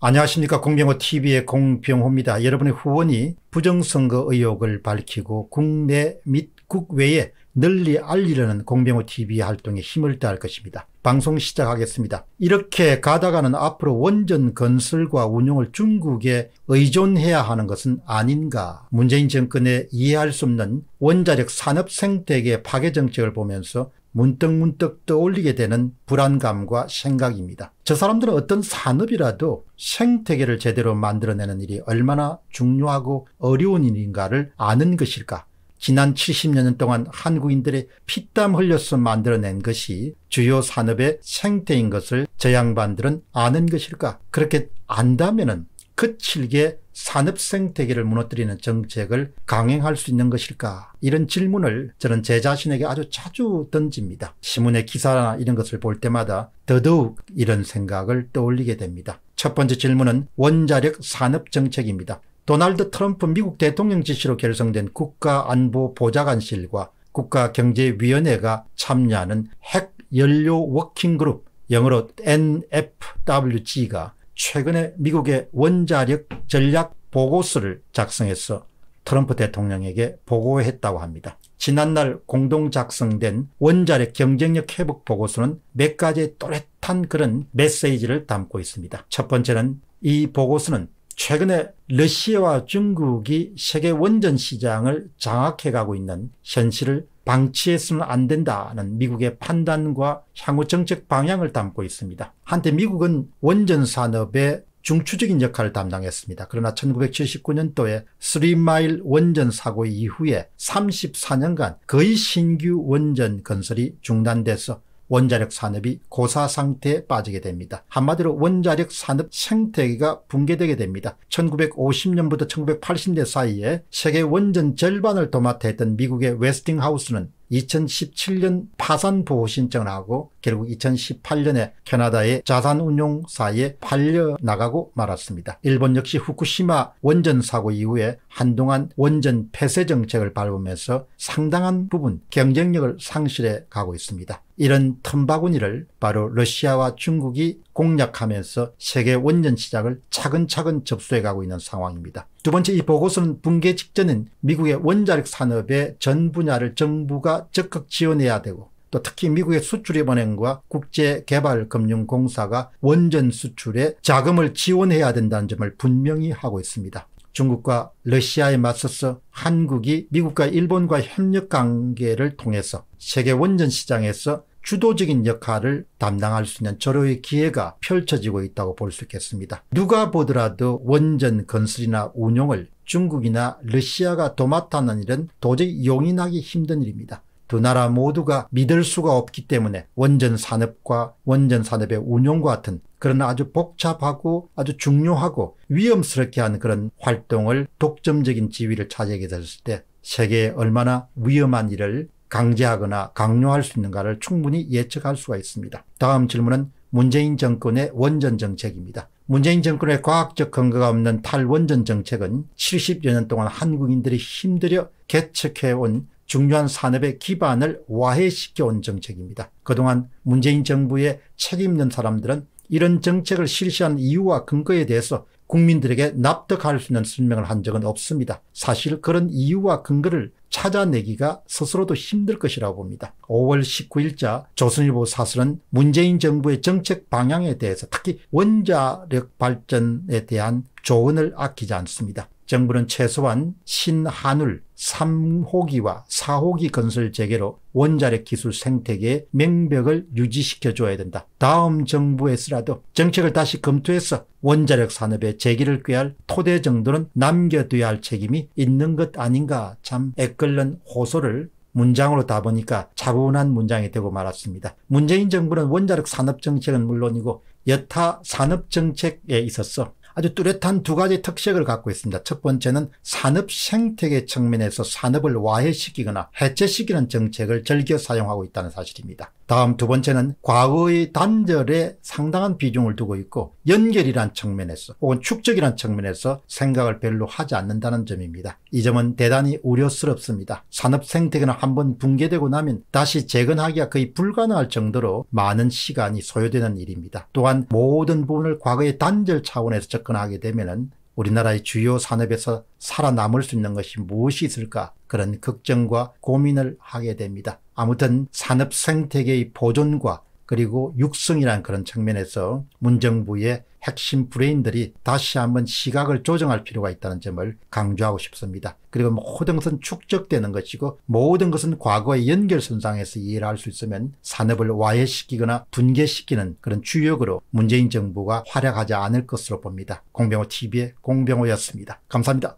안녕하십니까 공병호TV의 공병호입니다. 여러분의 후원이 부정선거 의혹을 밝히고 국내 및 국외에 널리 알리려는 공병호TV 활동에 힘을 다할 것입니다. 방송 시작하겠습니다. 이렇게 가다가는 앞으로 원전 건설과 운용을 중국에 의존해야 하는 것은 아닌가. 문재인 정권의 이해할 수 없는 원자력 산업 생태계 파괴 정책을 보면서 문득문득 떠올리게 되는 불안감과 생각입니다. 저 사람들은 어떤 산업이라도 생태계를 제대로 만들어내는 일이 얼마나 중요하고 어려운 일인가를 아는 것일까? 지난 70년 동안 한국인들의 피땀 흘려서 만들어낸 것이 주요 산업의 생태인 것을 저 양반들은 아는 것일까? 그렇게 안다면 거칠게 그 산업 생태계를 무너뜨리는 정책을 강행할 수 있는 것일까? 이런 질문을 저는 제 자신에게 아주 자주 던집니다. 신문의 기사나 이런 것을 볼 때마다 더더욱 이런 생각을 떠올리게 됩니다. 첫 번째 질문은 원자력 산업 정책입니다. 도널드 트럼프 미국 대통령 지시로 결성된 국가안보보좌관실과 국가경제위원회가 참여하는 핵연료 워킹그룹 영어로 NFWG가 최근에 미국의 원자력 전략 보고서를 작성해서 트럼프 대통령에게 보고했다고 합니다. 지난날 공동 작성된 원자력 경쟁력 회복 보고서는 몇 가지 또렷한 그런 메시지를 담고 있습니다. 첫 번째는 이 보고서는 최근에 러시아와 중국이 세계 원전 시장을 장악해가고 있는 현실을 방치해서는 안 된다는 미국의 판단과 향후 정책 방향을 담고 있습니다. 한때 미국은 원전 산업에 중추적인 역할을 담당했습니다. 그러나 1979년도에 스리마일 원전 사고 이후에 34년간 거의 신규 원전 건설이 중단돼서 원자력 산업이 고사 상태에 빠지게 됩니다. 한마디로 원자력 산업 생태계가 붕괴되게 됩니다. 1950년부터 1980년 사이에 세계 원전 절반을 도맡아 했던 미국의 웨스팅하우스는 2017년 파산 보호 신청을 하고 결국 2018년에 캐나다의 자산운용사에 팔려나가고 말았습니다. 일본 역시 후쿠시마 원전 사고 이후에 한동안 원전 폐쇄 정책을 밟으면서 상당한 부분 경쟁력을 상실해 가고 있습니다. 이런 틈바구니를 바로 러시아와 중국이 공략하면서 세계 원전 시장을 차근차근 접수해 가고 있는 상황입니다. 두 번째 이 보고서는 붕괴 직전은 미국의 원자력 산업의 전 분야를 정부가 적극 지원해야 되고 또 특히 미국의 수출입은행과 국제개발금융공사가 원전 수출에 자금을 지원해야 된다는 점을 분명히 하고 있습니다. 중국과 러시아에 맞서서 한국이 미국과 일본과 협력 관계를 통해서 세계 원전 시장에서 주도적인 역할을 담당할 수 있는 절호의 기회가 펼쳐지고 있다고 볼 수 있겠습니다. 누가 보더라도 원전 건설이나 운용을 중국이나 러시아가 도맡았는 일은 도저히 용인하기 힘든 일입니다. 두 나라 모두가 믿을 수가 없기 때문에 원전 산업과 원전 산업의 운용과 같은 그런 아주 복잡하고 아주 중요하고 위험스럽게 한 그런 활동을 독점적인 지위를 차지하게 됐을 때 세계에 얼마나 위험한 일을 강제하거나 강요할 수 있는가를 충분히 예측할 수가 있습니다. 다음 질문은 문재인 정권의 원전 정책입니다. 문재인 정권의 과학적 근거가 없는 탈원전 정책은 70여 년 동안 한국인들이 힘들여 개척해온 중요한 산업의 기반을 와해시켜온 정책입니다. 그동안 문재인 정부에 책임있는 사람들은 이런 정책을 실시한 이유와 근거에 대해서 국민들에게 납득할 수 있는 설명을 한 적은 없습니다. 사실 그런 이유와 근거를 찾아내기가 스스로도 힘들 것이라고 봅니다. 5월 19일자 조선일보 사설은 문재인 정부의 정책 방향에 대해서 특히 원자력 발전에 대한 조언을 아끼지 않습니다. 정부는 최소한 신한울 3호기와 4호기 건설 재개로 원자력 기술 생태계의 명벽을 유지시켜줘야 된다. 다음 정부에서라도 정책을 다시 검토해서 원자력 산업의 재기를 꾀할 토대 정도는 남겨둬야 할 책임이 있는 것 아닌가 참 애끓는 호소를 문장으로 다 보니까 차분한 문장이 되고 말았습니다. 문재인 정부는 원자력 산업 정책은 물론이고 여타 산업 정책에 있어서 아주 뚜렷한 두 가지 특색을 갖고 있습니다. 첫 번째는 산업 생태계 측면에서 산업을 와해시키거나 해체시키는 정책을 즐겨 사용하고 있다는 사실입니다. 다음 두 번째는 과거의 단절에 상당한 비중을 두고 있고 연결이란 측면에서 혹은 축적이란 측면에서 생각을 별로 하지 않는다는 점입니다. 이 점은 대단히 우려스럽습니다. 산업 생태계는 한번 붕괴되고 나면 다시 재건하기가 거의 불가능할 정도로 많은 시간이 소요되는 일입니다. 또한 모든 부분을 과거의 단절 차원에서 접근하게 되면 우리나라의 주요 산업에서 살아남을 수 있는 것이 무엇이 있을까 그런 걱정과 고민을 하게 됩니다. 아무튼 산업 생태계의 보존과 그리고 육성이라는 그런 측면에서 문정부의 핵심 브레인들이 다시 한번 시각을 조정할 필요가 있다는 점을 강조하고 싶습니다. 그리고 모든 것은 축적되는 것이고 모든 것은 과거의 연결선상에서 이해를 할 수 있으면 산업을 와해시키거나 분개시키는 그런 주역으로 문재인 정부가 활약하지 않을 것으로 봅니다. 공병호 TV의 공병호였습니다. 감사합니다.